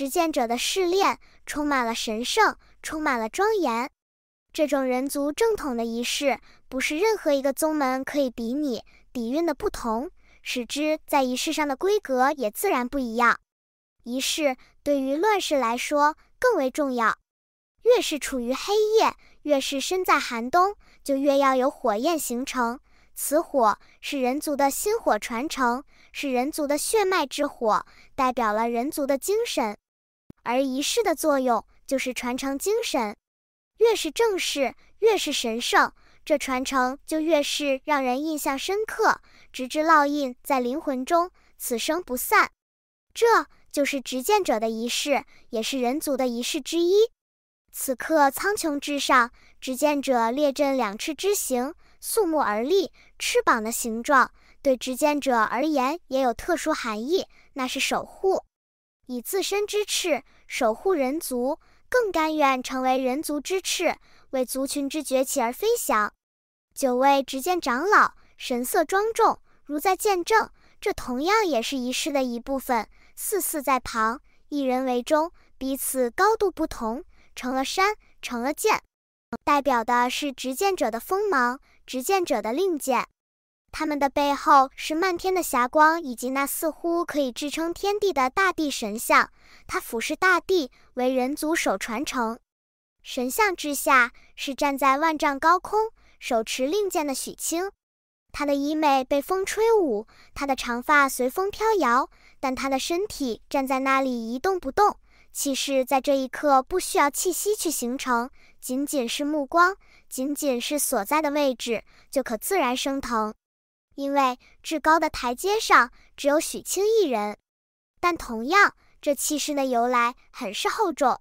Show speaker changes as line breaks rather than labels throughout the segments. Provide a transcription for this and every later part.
实践者的试炼充满了神圣，充满了庄严。这种人族正统的仪式，不是任何一个宗门可以比拟。底蕴的不同，使之在仪式上的规格也自然不一样。仪式对于乱世来说更为重要。越是处于黑夜，越是身在寒冬，就越要有火焰形成。此火是人族的心火传承，是人族的血脉之火，代表了人族的精神。而仪式的作用就是传承精神，越是正式，越是神圣，这传承就越是让人印象深刻，直至烙印在灵魂中，此生不散。这就是执剑者的仪式，也是人族的仪式之一。此刻，苍穹之上，执剑者列阵两翅之形，肃穆而立。翅膀的形状对执剑者而言也有特殊含义，那是守护。以自身之翅守护人族，更甘愿成为人族之翅，为族群之崛起而飞翔。九位执剑长老神色庄重，如在见证。这同样也是仪式的一部分。四四在旁，一人为中，彼此高度不同，成了山，成了剑，代表的是执剑者的锋芒，执剑者的令箭。他们的背后是漫天的霞光，以及那似乎可以支撑天地的大地神像。他俯视大地，为人族守传承。神像之下是站在万丈高空、手持令箭的许清。他的衣袂被风吹舞，他的长发随风飘摇，但他的身体站在那里一动不动。气势在这一刻不需要气息去形成，仅仅是目光，仅仅是所在的位置，就可自然升腾。因为至高的台阶上只有许清一人，但同样，这气势的由来很是厚重。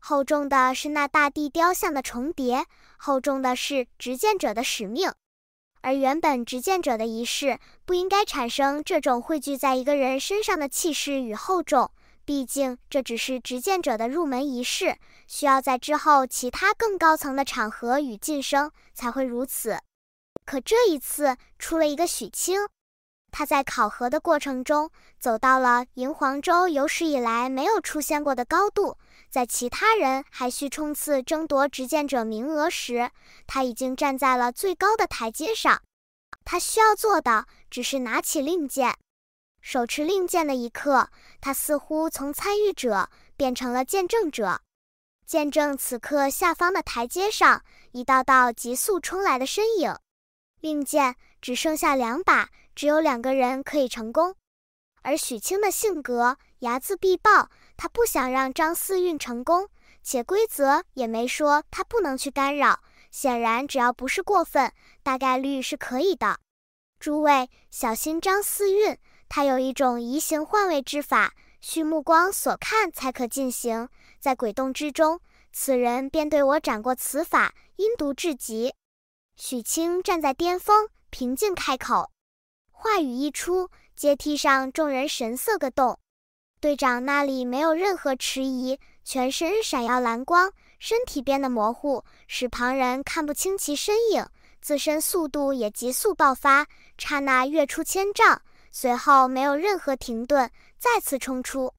厚重的是那大地雕像的重叠，厚重的是执剑者的使命。而原本执剑者的仪式不应该产生这种汇聚在一个人身上的气势与厚重，毕竟这只是执剑者的入门仪式，需要在之后其他更高层的场合与晋升才会如此。可这一次出了一个许清，他在考核的过程中走到了银黄州有史以来没有出现过的高度，在其他人还需冲刺争夺执剑者名额时，他已经站在了最高的台阶上。他需要做的只是拿起令箭，手持令箭的一刻，他似乎从参与者变成了见证者，见证此刻下方的台阶上一道道急速冲来的身影。令箭只剩下两把，只有两个人可以成功。而许清的性格睚眦必报，他不想让张四运成功，且规则也没说他不能去干扰。显然，只要不是过分，大概率是可以的。诸位小心张四运，他有一种移形换位之法，需目光所看才可进行。在鬼洞之中，此人便对我展过此法，阴毒至极。许清站在巅峰，平静开口，话语一出，阶梯上众人神色各动。队长那里没有任何迟疑，全身闪耀蓝光，身体变得模糊，使旁人看不清其身影，自身速度也急速爆发，刹那跃出千丈，随后没有任何停顿，再次冲出。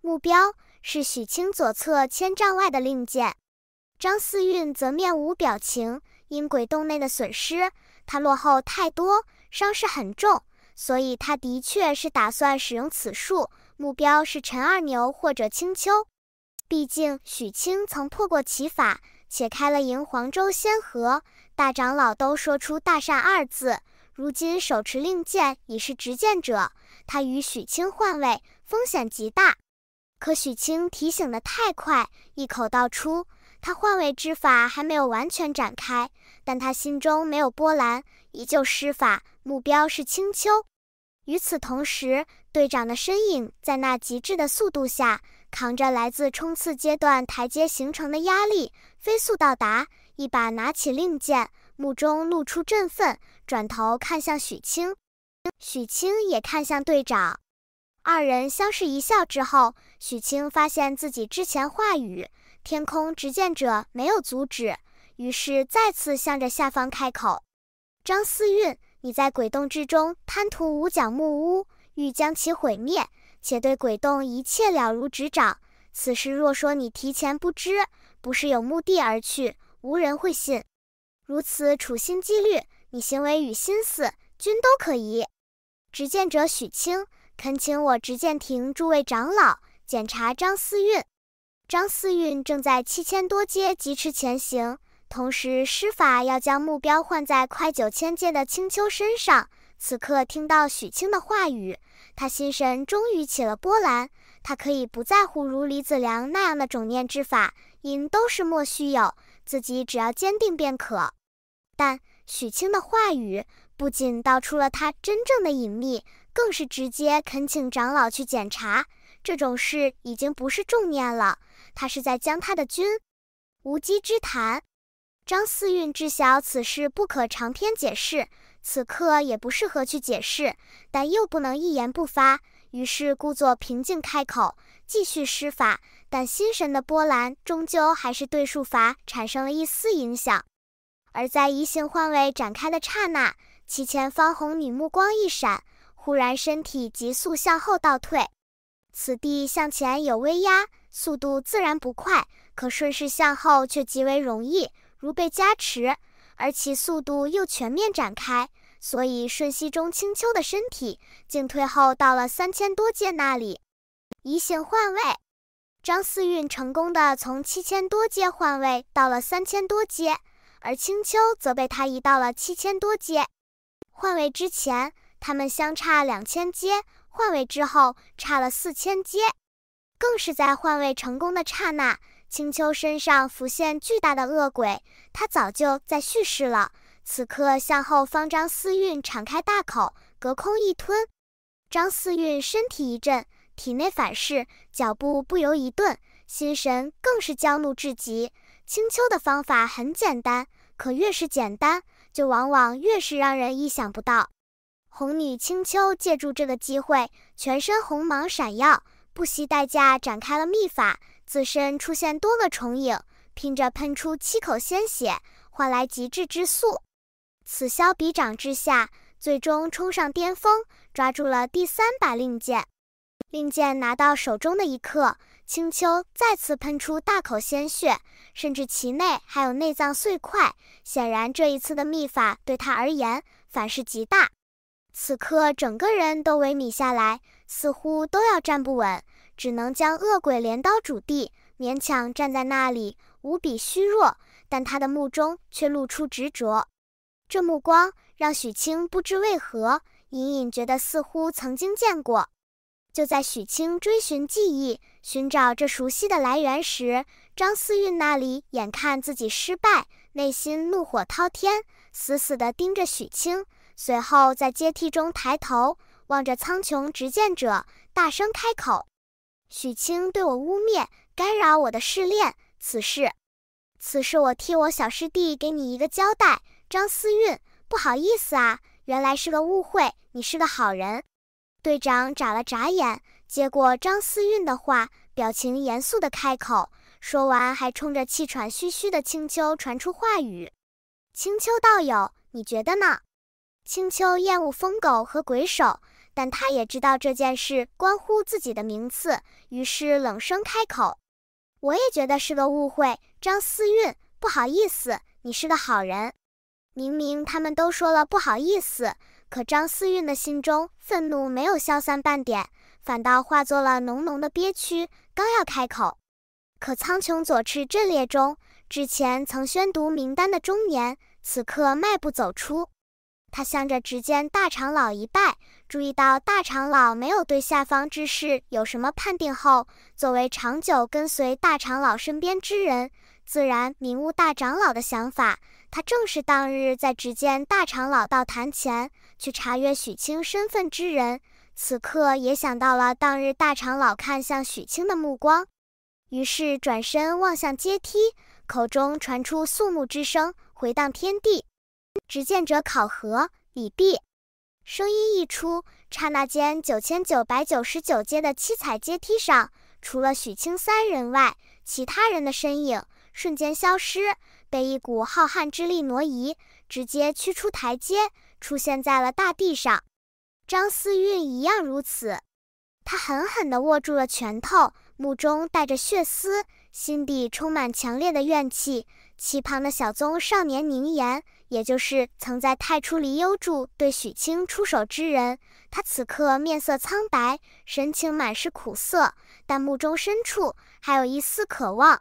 目标是许清左侧千丈外的令箭。张四运则面无表情。因鬼洞内的损失，他落后太多，伤势很重，所以他的确是打算使用此术，目标是陈二牛或者青丘。毕竟许清曾破过其法，且开了营黄州仙河，大长老都说出“大善”二字。如今手持令箭，已是执剑者。他与许清换位，风险极大。可许清提醒的太快，一口道出。他换位之法还没有完全展开，但他心中没有波澜，依旧施法，目标是青丘。与此同时，队长的身影在那极致的速度下，扛着来自冲刺阶段台阶形成的压力，飞速到达，一把拿起令箭，目中露出振奋，转头看向许清。许清也看向队长，二人相视一笑之后，许清发现自己之前话语。天空执剑者没有阻止，于是再次向着下方开口：“张思运，你在鬼洞之中贪图五角木屋，欲将其毁灭，且对鬼洞一切了如指掌。此事若说你提前不知，不是有目的而去，无人会信。如此处心积虑，你行为与心思均都可疑。”执剑者许清，恳请我执剑亭诸位长老检查张思运。张四运正在七千多阶疾驰前行，同时施法要将目标换在快九千阶的青丘身上。此刻听到许清的话语，他心神终于起了波澜。他可以不在乎如李子良那样的种念之法，因都是莫须有，自己只要坚定便可。但许清的话语不仅道出了他真正的隐秘，更是直接恳请长老去检查。这种事已经不是重念了，他是在将他的军，无稽之谈。张思运知晓此事不可长篇解释，此刻也不适合去解释，但又不能一言不发，于是故作平静开口，继续施法。但心神的波澜终究还是对术法产生了一丝影响。而在移形换位展开的刹那，其前方红女目光一闪，忽然身体急速向后倒退。此地向前有威压，速度自然不快，可顺势向后却极为容易，如被加持，而其速度又全面展开，所以瞬息中，青丘的身体竟退后到了三千多阶那里，移形换位，张四运成功的从七千多阶换位到了三千多阶，而青丘则被他移到了七千多阶，换位之前，他们相差两千阶。换位之后差了四千阶，更是在换位成功的刹那，青丘身上浮现巨大的恶鬼。他早就在蓄势了，此刻向后方张思韵敞开大口，隔空一吞。张思韵身体一震，体内反噬，脚步不由一顿，心神更是焦怒至极。青丘的方法很简单，可越是简单，就往往越是让人意想不到。红女青丘借助这个机会，全身红芒闪耀，不惜代价展开了秘法，自身出现多个重影，拼着喷出七口鲜血，换来极致之速。此消彼长之下，最终冲上巅峰，抓住了第三把令剑。令剑拿到手中的一刻，青丘再次喷出大口鲜血，甚至其内还有内脏碎块。显然，这一次的秘法对他而言反噬极大。此刻整个人都萎靡下来，似乎都要站不稳，只能将恶鬼镰刀拄地，勉强站在那里，无比虚弱。但他的目中却露出执着，这目光让许清不知为何隐隐觉得似乎曾经见过。就在许清追寻记忆，寻找这熟悉的来源时，张思韵那里眼看自己失败，内心怒火滔天，死死地盯着许清。随后，在阶梯中抬头望着苍穹，执剑者大声开口：“许清对我污蔑，干扰我的试炼，此事，此事我替我小师弟给你一个交代。”张思韵，不好意思啊，原来是个误会，你是个好人。队长眨了眨眼，接过张思韵的话，表情严肃的开口，说完还冲着气喘吁吁的青丘传出话语：“青丘道友，你觉得呢？”青丘厌恶疯狗和鬼手，但他也知道这件事关乎自己的名次，于是冷声开口：“我也觉得是个误会，张思韵，不好意思，你是个好人。”明明他们都说了不好意思，可张思韵的心中愤怒没有消散半点，反倒化作了浓浓的憋屈。刚要开口，可苍穹左翅阵列中，之前曾宣读名单的中年，此刻迈步走出。他向着执剑大长老一拜，注意到大长老没有对下方之事有什么判定后，作为长久跟随大长老身边之人，自然明悟大长老的想法。他正是当日，在执剑大长老道坛前去查阅许清身份之人，此刻也想到了当日大长老看向许清的目光，于是转身望向阶梯，口中传出肃穆之声，回荡天地。执剑者考核已毕，声音一出，刹那间，九千九百九十九阶的七彩阶梯上，除了许清三人外，其他人的身影瞬间消失，被一股浩瀚之力挪移，直接驱出台阶，出现在了大地上。张思韵一样如此，他狠狠地握住了拳头，目中带着血丝，心底充满强烈的怨气。其旁的小棕少年凝言。也就是曾在太初离幽住对许清出手之人，他此刻面色苍白，神情满是苦涩，但目中深处还有一丝渴望。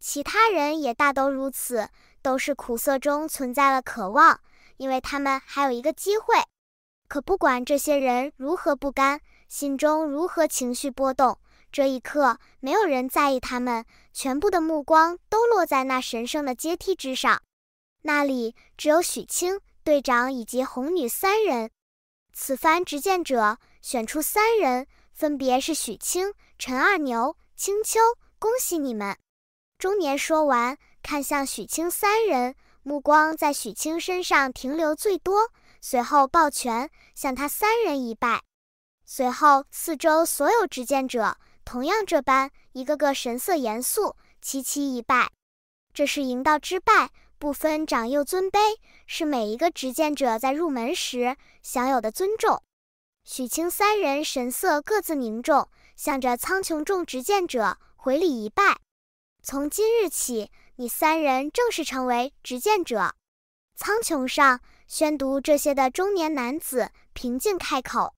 其他人也大都如此，都是苦涩中存在了渴望，因为他们还有一个机会。可不管这些人如何不甘，心中如何情绪波动，这一刻没有人在意他们，全部的目光都落在那神圣的阶梯之上。那里只有许清队长以及红女三人。此番执剑者选出三人，分别是许清、陈二牛、青丘。恭喜你们！中年说完，看向许清三人，目光在许清身上停留最多，随后抱拳向他三人一拜。随后，四周所有执剑者同样这般，一个个神色严肃，齐齐一拜。这是赢道之拜。不分长幼尊卑，是每一个执剑者在入门时享有的尊重。许清三人神色各自凝重，向着苍穹众执剑者回礼一拜。从今日起，你三人正式成为执剑者。苍穹上宣读这些的中年男子平静开口：“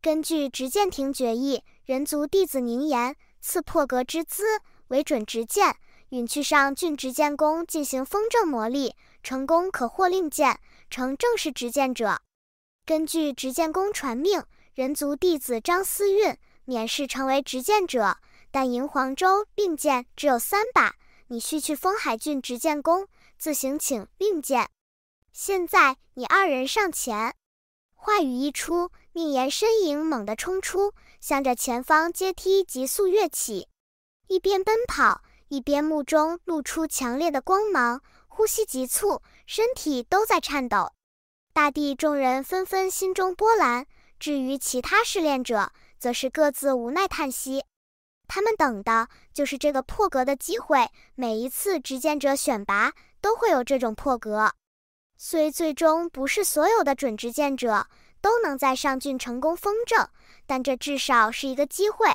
根据执剑庭决议，人族弟子宁言赐破格之资，为准执剑。”允去上郡执剑宫进行风正磨砺，成功可获令箭，成正式执剑者。根据执剑宫传命，人族弟子张思韵免试成为执剑者，但银黄州令剑只有三把，你需去风海郡执剑宫自行请令剑。现在你二人上前。话语一出，宁言身影猛地冲出，向着前方阶梯急速跃起，一边奔跑。一边目中露出强烈的光芒，呼吸急促，身体都在颤抖。大地众人纷纷心中波澜。至于其他试炼者，则是各自无奈叹息。他们等的就是这个破格的机会。每一次执剑者选拔都会有这种破格，虽最终不是所有的准执剑者都能在上郡成功封正，但这至少是一个机会。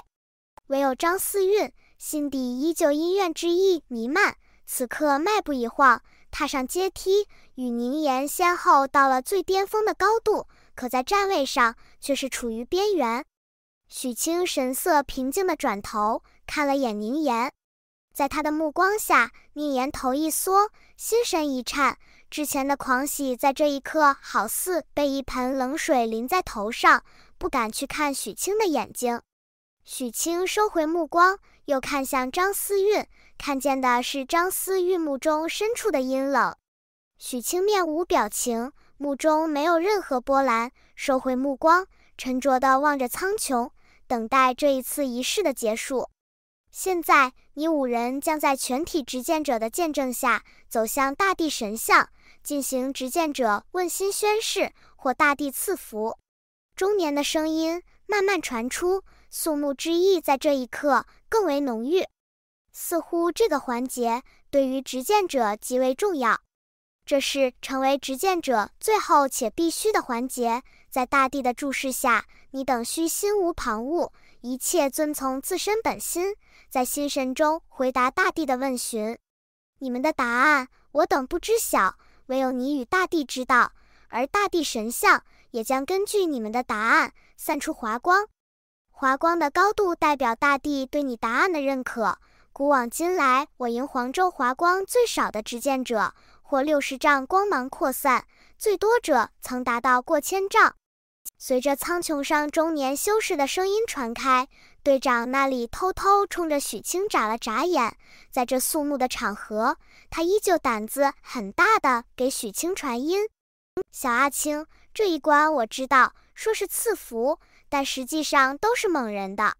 唯有张四运。心底依旧阴怨之意弥漫，此刻迈步一晃，踏上阶梯，与宁言先后到了最巅峰的高度，可在站位上却是处于边缘。许清神色平静地转头看了眼宁言，在他的目光下，宁言头一缩，心神一颤，之前的狂喜在这一刻好似被一盆冷水淋在头上，不敢去看许清的眼睛。许清收回目光。又看向张思韵，看见的是张思韵目中深处的阴冷。许清面无表情，目中没有任何波澜，收回目光，沉着地望着苍穹，等待这一次仪式的结束。现在，你五人将在全体执剑者的见证下，走向大地神像，进行执剑者问心宣誓或大地赐福。中年的声音慢慢传出。肃穆之意在这一刻更为浓郁，似乎这个环节对于执剑者极为重要。这是成为执剑者最后且必须的环节。在大地的注视下，你等需心无旁骛，一切遵从自身本心，在心神中回答大地的问询。你们的答案我等不知晓，唯有你与大地知道。而大地神像也将根据你们的答案散出华光。华光的高度代表大地对你答案的认可。古往今来，我营黄州华光最少的执剑者，或六十丈光芒扩散；最多者曾达到过千丈。随着苍穹上中年修士的声音传开，队长那里偷偷冲着许清眨了眨眼。在这肃穆的场合，他依旧胆子很大的给许清传音：“小阿青，这一关我知道，说是赐福。”但实际上都是蒙人的。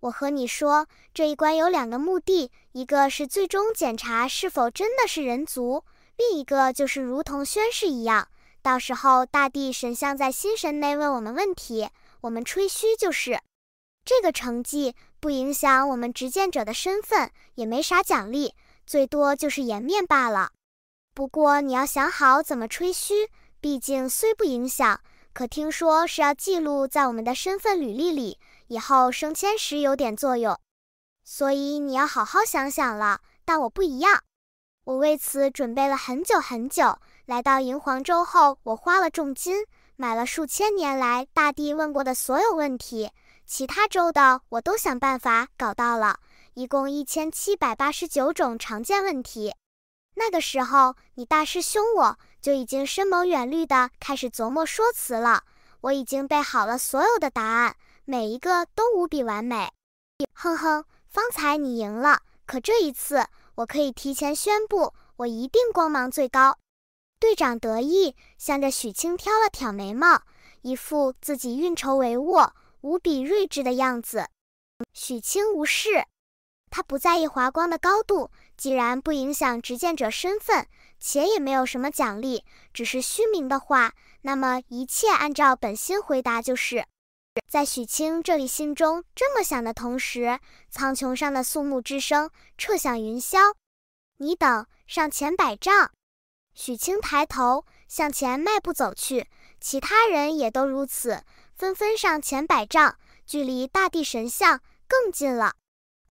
我和你说，这一关有两个目的，一个是最终检查是否真的是人族，另一个就是如同宣誓一样，到时候大地神像在心神内问我们问题，我们吹嘘就是。这个成绩不影响我们执剑者的身份，也没啥奖励，最多就是颜面罢了。不过你要想好怎么吹嘘，毕竟虽不影响。可听说是要记录在我们的身份履历里，以后升迁时有点作用，所以你要好好想想了。但我不一样，我为此准备了很久很久。来到银黄州后，我花了重金买了数千年来大帝问过的所有问题，其他州的我都想办法搞到了，一共一千七百八十九种常见问题。那个时候，你大师兄我。就已经深谋远虑地开始琢磨说辞了。我已经备好了所有的答案，每一个都无比完美。哼哼，方才你赢了，可这一次，我可以提前宣布，我一定光芒最高。队长得意，向着许清挑了挑眉毛，一副自己运筹帷幄、无比睿智的样子。许清无视。他不在意华光的高度，既然不影响执剑者身份，且也没有什么奖励，只是虚名的话，那么一切按照本心回答。就是在许清这里心中这么想的同时，苍穹上的肃穆之声彻响云霄。你等上前百丈。许清抬头向前迈步走去，其他人也都如此，纷纷上前百丈，距离大地神像更近了。